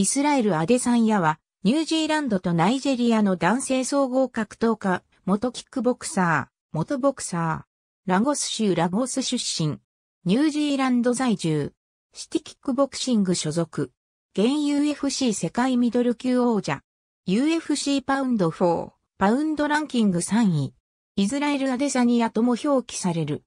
イスラエル・アデサンヤは、ニュージーランドとナイジェリアの男性総合格闘家、元キックボクサー、元ボクサー、ラゴス州ラゴス出身、ニュージーランド在住、シティキックボクシング所属、現 UFC 世界ミドル級王者、UFC パウンド4、パウンドランキング3位、イスラエル・アデサニアとも表記される。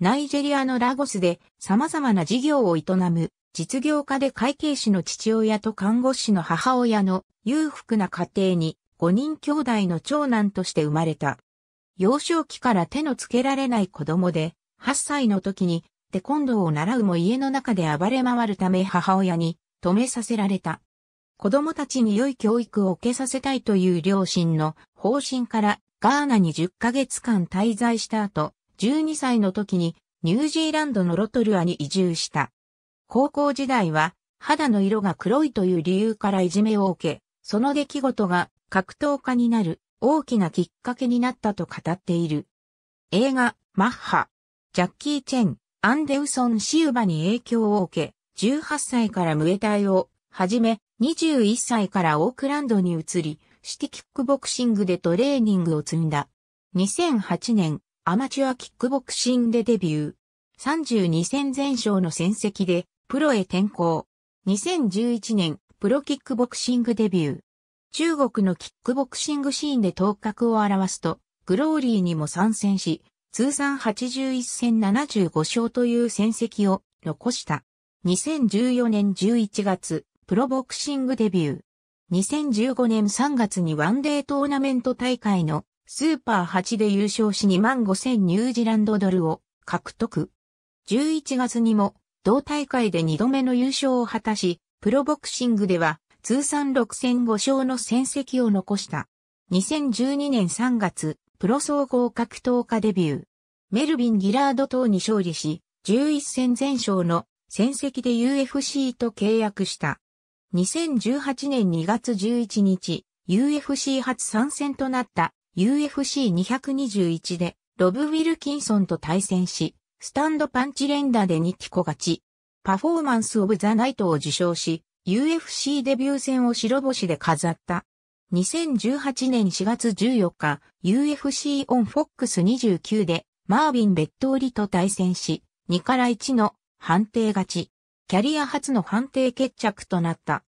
ナイジェリアのラゴスで様々な事業を営む実業家で会計士の父親と看護師の母親の裕福な家庭に5人兄弟の長男として生まれた。幼少期から手のつけられない子供で、8歳の時にテコンドーを習うも家の中で暴れ回るため母親に止めさせられた。子供たちに良い教育を受けさせたいという両親の方針からガーナに10ヶ月間滞在した後、12歳の時にニュージーランドのロトルアに移住した。高校時代は肌の色が黒いという理由からいじめを受け、その出来事が格闘家になる大きなきっかけになったと語っている。映画、マッハ、ジャッキー・チェン、アンデウソン・シウバに影響を受け、18歳からムエタイをはじめ、21歳からオークランドに移り、シティキックボクシングでトレーニングを積んだ。2008年、アマチュアキックボクシングでデビュー。32戦全勝の戦績で、プロへ転向。2011年、プロキックボクシングデビュー。中国のキックボクシングシーンで頭角を表すと、グローリーにも参戦し、通算81戦75勝という戦績を残した。2014年11月、プロボクシングデビュー。2015年3月にワンデートーナメント大会のスーパー8で優勝し2万5000ニュージーランドドルを獲得。11月にも同大会で2度目の優勝を果たし、プロボクシングでは通算6戦5勝の戦績を残した。2012年3月、プロ総合格闘家デビュー。メルビン・ギラード等に勝利し、11戦全勝の戦績で UFC と契約した。2018年2月11日、UFC 初参戦となった UFC221 でロブ・ウィルキンソンと対戦し、スタンドパンチ連打で2機小勝ち。パフォーマンスオブザナイトを受賞し、UFC デビュー戦を白星で飾った。2018年4月14日、UFC オンフォックス2 9で、マービン・ベッドーリと対戦し、2から1の判定勝ち。キャリア初の判定決着となった。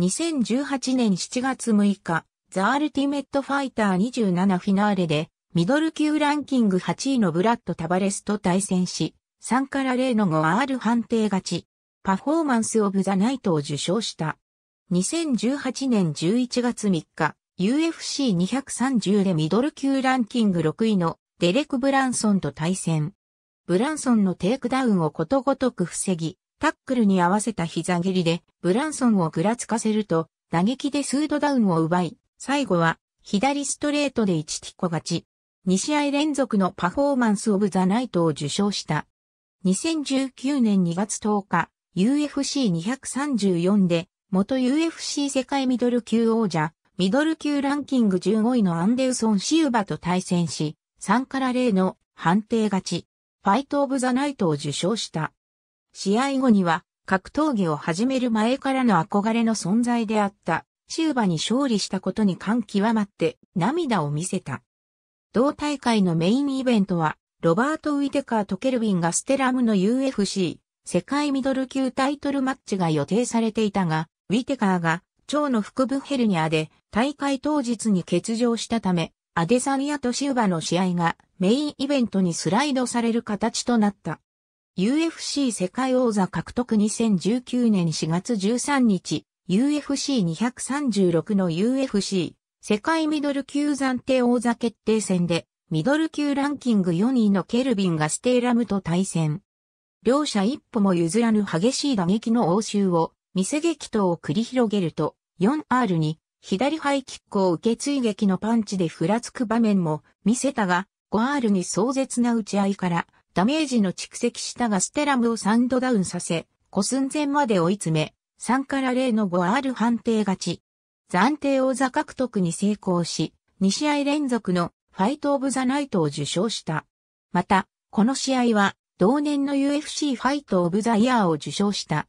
2018年7月6日、ザ・アルティメット・ファイター27フィナーレで、ミドル級ランキング8位のブラッド・タバレスと対戦し、3から0の 5R 判定勝ち、パフォーマンス・オブ・ザ・ナイトを受賞した。2018年11月3日、UFC230 でミドル級ランキング6位のデレク・ブランソンと対戦。ブランソンのテイクダウンをことごとく防ぎ、タックルに合わせた膝蹴りでブランソンをぐらつかせると、打撃でスードダウンを奪い、最後は左ストレートで1ティコ勝ち。2試合連続のパフォーマンスオブザナイトを受賞した。2019年2月10日、UFC234 で、元 UFC 世界ミドル級王者、ミドル級ランキング15位のアンデルソン・シウバと対戦し、3から0の判定勝ち、ファイト・オブ・ザ・ナイトを受賞した。試合後には、格闘技を始める前からの憧れの存在であった、シウバに勝利したことに感極まって涙を見せた。同大会のメインイベントは、ロバート・ウィテカーとケルビン・がステラムの UFC 世界ミドル級タイトルマッチが予定されていたが、ウィテカーが腸の腹部ヘルニアで大会当日に欠場したため、アデサニアとシウバの試合がメインイベントにスライドされる形となった。UFC 世界王座獲得2019年4月13日、UFC236 の UFC 世界ミドル級暫定王座決定戦で、ミドル級ランキング4位のケルビンがステイラムと対戦。両者一歩も譲らぬ激しい打撃の応酬を、見せ激闘を繰り広げると、4R に、左ハイキックを受け追撃のパンチでふらつく場面も見せたが、5R に壮絶な打ち合いから、ダメージの蓄積したがステラムをサンドダウンさせ、コ寸前まで追い詰め、3から0の 5R 判定勝ち。暫定王座獲得に成功し、2試合連続のファイトオブザナイトを受賞した。また、この試合は同年の UFC ファイトオブザイヤーを受賞した。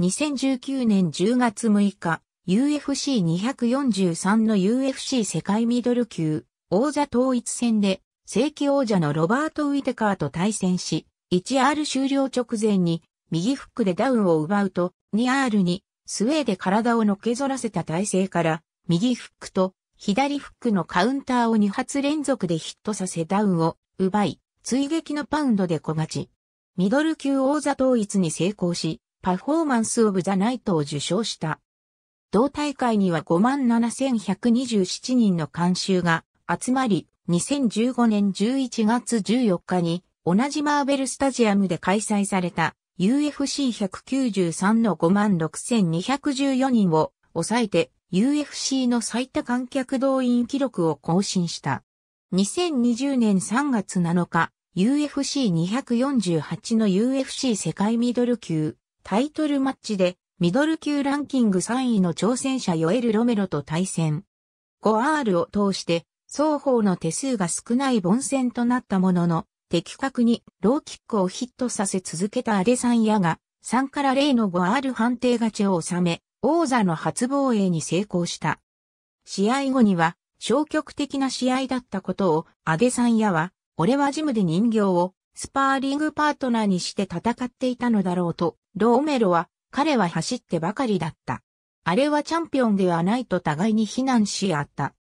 2019年10月6日、UFC243 の UFC 世界ミドル級王座統一戦で正規王者のロバート・ウィテカーと対戦し、1R 終了直前に右フックでダウンを奪うと 2R にスウェーで体をのけぞらせた体勢から、右フックと左フックのカウンターを2発連続でヒットさせダウンを奪い、追撃のパウンドで小勝ち。ミドル級王座統一に成功し、パフォーマンスオブザナイトを受賞した。同大会には57,127人の監修が集まり、2015年11月14日に同じマーベルスタジアムで開催された UFC193 の56,214人を抑えて UFC の最多観客動員記録を更新した。2020年3月7日、UFC248 の UFC 世界ミドル級タイトルマッチでミドル級ランキング3位の挑戦者ヨエル・ロメロと対戦。5R を通して双方の手数が少ない凡戦となったものの、的確にローキックをヒットさせ続けたアゲサンヤが3から0の5ある判定勝ちを収め、王座の初防衛に成功した。試合後には消極的な試合だったことをアゲサンヤは、俺はジムで人形をスパーリングパートナーにして戦っていたのだろうと、ローメロは彼は走ってばかりだった。あれはチャンピオンではないと互いに非難し合った。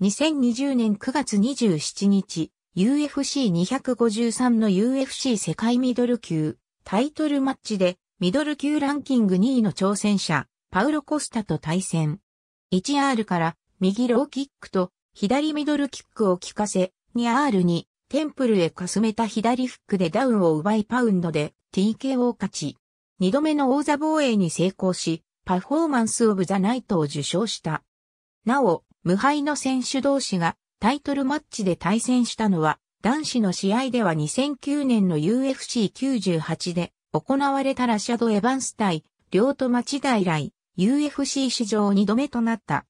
2020年9月27日、UFC253 の UFC 世界ミドル級タイトルマッチでミドル級ランキング2位の挑戦者パウロ・コスタと対戦。1R から右ローキックと左ミドルキックを効かせ 2R にテンプルへかすめた左フックでダウンを奪いパウンドで TKO 勝ち。2度目の王座防衛に成功し、パフォーマンスオブザナイトを受賞した。なお、無敗の選手同士がタイトルマッチで対戦したのは、男子の試合では2009年の UFC98 で行われたラシャド・エヴァンス対、両戸町代来、UFC 史上2度目となった。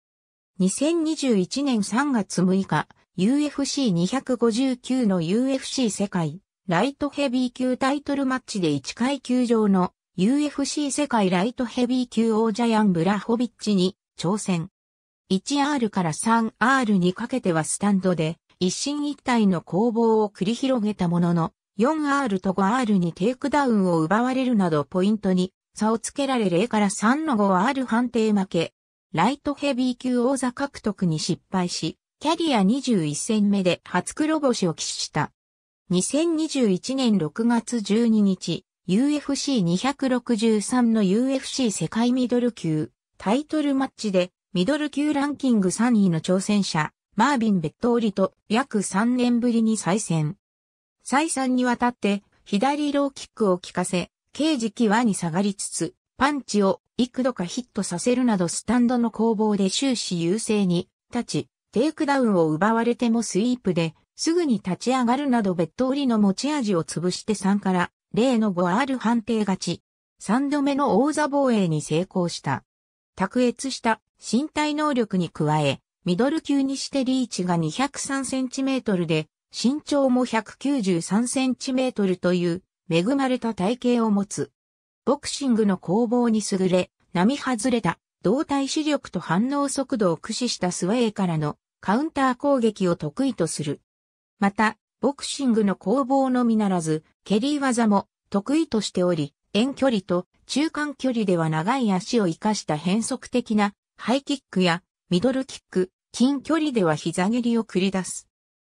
2021年3月6日、UFC259 の UFC 世界、ライトヘビー級タイトルマッチで1階級上の UFC 世界ライトヘビー級王者ヤン・ブラホビッチに挑戦。1R から 3R にかけてはスタンドで、一進一退の攻防を繰り広げたものの、4R と 5R にテイクダウンを奪われるなどポイントに差をつけられ0から3の 5R 判定負け。ライトヘビー級王座獲得に失敗し、キャリア21戦目で初黒星を喫した。2021年6月12日、UFC263 の UFC 世界ミドル級タイトルマッチでミドル級ランキング3位の挑戦者、マービン・ベットーリと約3年ぶりに再戦。再三にわたって左ローキックを効かせ、刑事際に下がりつつ、パンチを幾度かヒットさせるなどスタンドの攻防で終始優勢に立ち、テイクダウンを奪われてもスイープで、すぐに立ち上がるなどベッド折りの持ち味を潰して3から0の5 r 判定勝ち。3度目の王座防衛に成功した。卓越した身体能力に加え、ミドル級にしてリーチが 203cm で、身長も 193cm という恵まれた体型を持つ。ボクシングの攻防に優れ、並外れた動体視力と反応速度を駆使したスウェーからのカウンター攻撃を得意とする。また、ボクシングの攻防のみならず、蹴り技も得意としており、遠距離と中間距離では長い足を生かした変則的なハイキックやミドルキック、近距離では膝蹴りを繰り出す。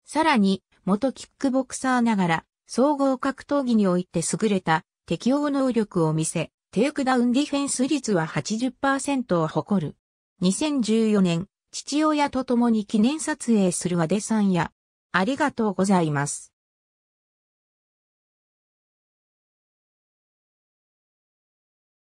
さらに、元キックボクサーながら、総合格闘技において優れた適応能力を見せ、テイクダウンディフェンス率は80%を誇る。2014年、父親と共に記念撮影する和出さんや、ありがとうございます。